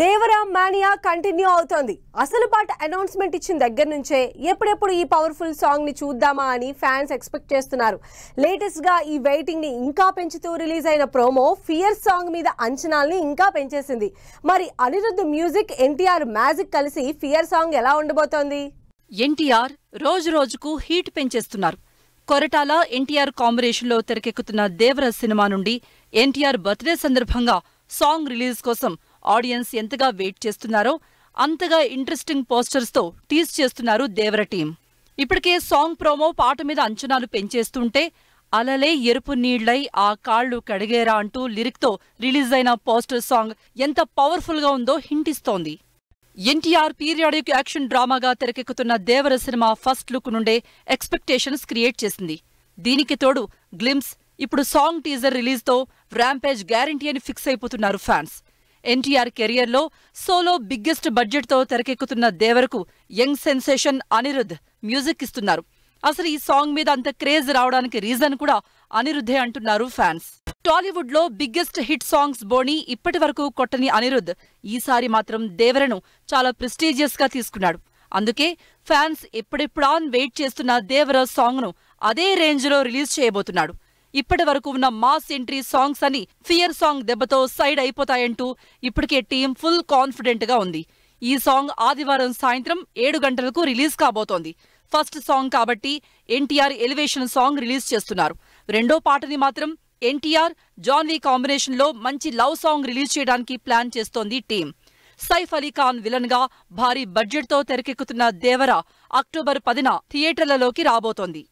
Devara mania continue అవుతోంది అసలు పాట అనౌన్స్మెంట్ ఇచ్చిన దగ్గర నుంచే ఎప్పుడెప్పుడు ఈ పవర్ఫుల్ సాంగ్ ని చూద్దామా అని ఫ్యాన్స్ ఎక్స్పెక్ట్ చేస్తున్నారు లేటెస్ట్ గా ఈ వెయిటింగ్ ని ఇంకా పెంచుతూ రిలీజ్ అయిన ప్రోమో ఫియర్ సాంగ్ మీద అంచనాల్ని ఇంకా పెంచేసింది మరి అనిరుద్ధ మ్యూజిక్ ఎన్టీఆర్ మ్యాజిక్ కలిసి ఫియర్ సాంగ్ ఎలా ఉండబోతోంది ఎన్టీఆర్ రోజు రోజుకు హీట్ పెంచేస్తున్నారు కొరటాల ఎన్టీఆర్ లో తెరకెక్కుతున్న దేవర సినిమా నుండి ఎన్టీఆర్ బర్త్డే సందర్భంగా సాంగ్ రిలీజ్ కోసం ఆడియన్స్ ఎంతగా వెయిట్ చేస్తున్నారో అంతగా ఇంట్రెస్టింగ్ పోస్టర్స్తో టీజ్ చేస్తున్నారు దేవర టీం ఇప్పటికే సాంగ్ ప్రోమో పాట మీద అంచనాలు పెంచేస్తుంటే అలలే ఎరుపు నీళ్లై ఆ కాళ్ళు కడిగేరా అంటూ లిరిక్తో రిలీజ్ అయిన పోస్టర్ సాంగ్ ఎంత పవర్ఫుల్గా ఉందో హింటిస్తోంది ఎన్టీఆర్ పీరియాడిక్ యాక్షన్ డ్రామాగా తెరకెక్కుతున్న దేవర సినిమా ఫస్ట్ లుక్ నుండే ఎక్స్పెక్టేషన్స్ క్రియేట్ చేసింది దీనికి తోడు గ్లిమ్స్ ఇప్పుడు సాంగ్ టీజర్ రిలీజ్తో ర్యాంపేజ్ గ్యారంటీ అని ఫిక్స్ అయిపోతున్నారు ఫ్యాన్స్ ఎన్టీఆర్ లో సోలో బిగ్గెస్ట్ బడ్జెట్ తో తెరకెక్కుతున్న దేవరకు యంగ్ సెన్సేషన్ అనిరుద్ మ్యూజిక్ ఇస్తున్నారు అసలు ఈ సాంగ్ మీద అంత క్రేజ్ రావడానికి రీజన్ కూడా అనిరుద్ధే అంటున్నారు ఫ్యాన్స్ టాలీవుడ్ లో బిగ్గెస్ట్ హిట్ సాంగ్స్ బోణి ఇప్పటి వరకు కొట్టని అనిరుద్ధ్ ఈసారి మాత్రం దేవరను చాలా ప్రెస్టీజియస్ గా తీసుకున్నాడు అందుకే ఫ్యాన్స్ ఎప్పుడెప్పుడా వెయిట్ చేస్తున్న దేవర సాంగ్ను అదే రేంజ్లో రిలీజ్ చేయబోతున్నాడు ఇప్పటి వరకు ఉన్న మాస్ ఎంట్రీ సాంగ్స్ అని ఫియర్ సాంగ్ దెబ్బతో సైడ్ అయిపోతాయంటూ ఇప్పటికే టీం ఫుల్ కాన్ఫిడెంట్గా ఉంది ఈ సాంగ్ ఆదివారం సాయంత్రం ఏడు గంటలకు రిలీజ్ కాబోతోంది ఫస్ట్ సాంగ్ కాబట్టి ఎన్టీఆర్ ఎలివేషన్ సాంగ్ రిలీజ్ చేస్తున్నారు రెండో పాటని మాత్రం ఎన్టీఆర్ జాన్వీ కాంబినేషన్లో మంచి లవ్ సాంగ్ రిలీజ్ చేయడానికి ప్లాన్ చేస్తోంది టీం సైఫ్ అలీ ఖాన్ విలన్ గా భారీ బడ్జెట్తో తెరకెక్కుతున్న దేవర అక్టోబర్ పదిన థియేటర్లలోకి రాబోతోంది